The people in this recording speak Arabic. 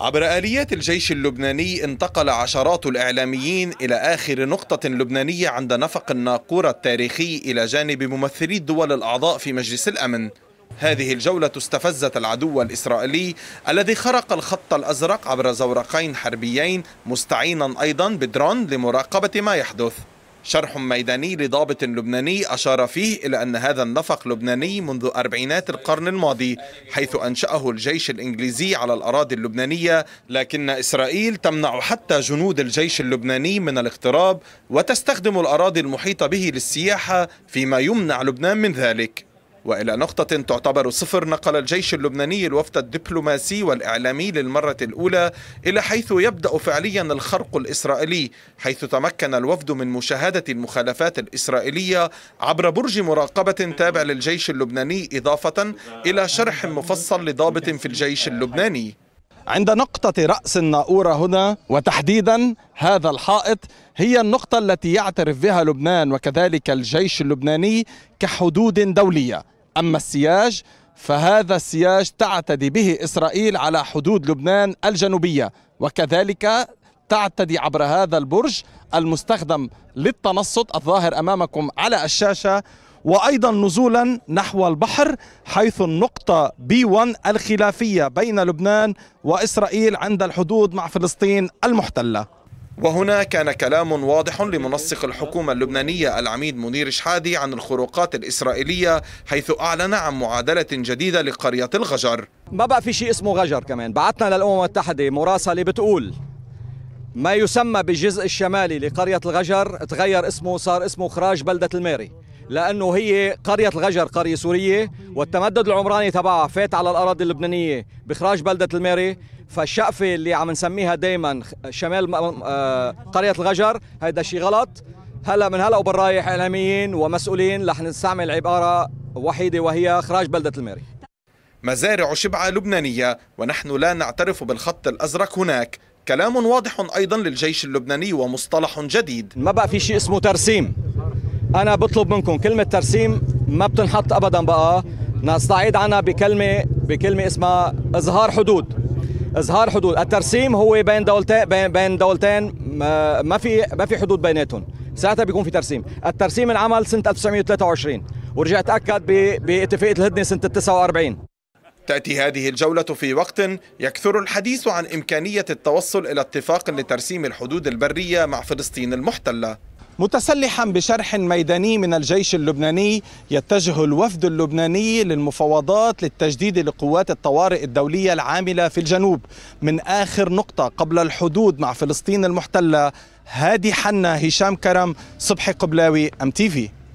عبر آليات الجيش اللبناني انتقل عشرات الإعلاميين إلى آخر نقطة لبنانية عند نفق الناقورة التاريخي إلى جانب ممثلي الدول الأعضاء في مجلس الأمن هذه الجولة استفزت العدو الإسرائيلي الذي خرق الخط الأزرق عبر زورقين حربيين مستعينا أيضا بدرون لمراقبة ما يحدث شرح ميداني لضابط لبناني أشار فيه إلى أن هذا النفق لبناني منذ أربعينات القرن الماضي حيث أنشأه الجيش الإنجليزي على الأراضي اللبنانية لكن إسرائيل تمنع حتى جنود الجيش اللبناني من الاقتراب وتستخدم الأراضي المحيطة به للسياحة فيما يمنع لبنان من ذلك وإلى نقطة تعتبر صفر نقل الجيش اللبناني الوفد الدبلوماسي والإعلامي للمرة الأولى إلى حيث يبدأ فعليا الخرق الإسرائيلي حيث تمكن الوفد من مشاهدة المخالفات الإسرائيلية عبر برج مراقبة تابع للجيش اللبناني إضافة إلى شرح مفصل لضابط في الجيش اللبناني عند نقطة رأس الناقورة هنا وتحديدا هذا الحائط هي النقطة التي يعترف بها لبنان وكذلك الجيش اللبناني كحدود دولية أما السياج فهذا السياج تعتدي به إسرائيل على حدود لبنان الجنوبية وكذلك تعتدي عبر هذا البرج المستخدم للتنصت الظاهر أمامكم على الشاشة وأيضا نزولا نحو البحر حيث النقطه بي B1 الخلافية بين لبنان وإسرائيل عند الحدود مع فلسطين المحتلة وهنا كان كلام واضح لمنسق الحكومة اللبنانية العميد منير شحادي عن الخروقات الإسرائيلية حيث أعلن عن معادلة جديدة لقرية الغجر ما بقى في شيء اسمه غجر كمان بعتنا للأمم المتحدة مراسلة بتقول ما يسمى بالجزء الشمالي لقرية الغجر تغير اسمه صار اسمه خراج بلدة الميري لأنه هي قرية الغجر قرية سورية والتمدد العمراني تبعها فات على الأراضي اللبنانية بإخراج بلدة الماري فالشقفة اللي عم نسميها دايما شمال آه، قرية الغجر هيدا شيء غلط هلا من هلا وبالرايح اعلاميين ومسؤولين رح نستعمل عباره وحيده وهي اخراج بلده الماري مزارع شبعة لبنانية ونحن لا نعترف بالخط الأزرق هناك كلام واضح أيضا للجيش اللبناني ومصطلح جديد ما بقى في شيء اسمه ترسيم انا بطلب منكم كلمه ترسيم ما بتنحط ابدا بقى نستعيد عنها بكلمه بكلمه اسمها اظهار حدود اظهار حدود الترسيم هو بين دولتين بين دولتين ما في ما في حدود بيناتهم ساعتها بيكون في ترسيم الترسيم انعمل سنه 1923 ورجع تاكد باتفاقيه الهدنه سنه 49 تأتي هذه الجولة في وقت يكثر الحديث عن إمكانية التوصل إلى اتفاق لترسيم الحدود البرية مع فلسطين المحتلة متسلحا بشرح ميداني من الجيش اللبناني يتجه الوفد اللبناني للمفاوضات للتجديد لقوات الطوارئ الدوليه العامله في الجنوب من اخر نقطه قبل الحدود مع فلسطين المحتله هادي حنا هشام كرم صبحي قبلاوي ام تي في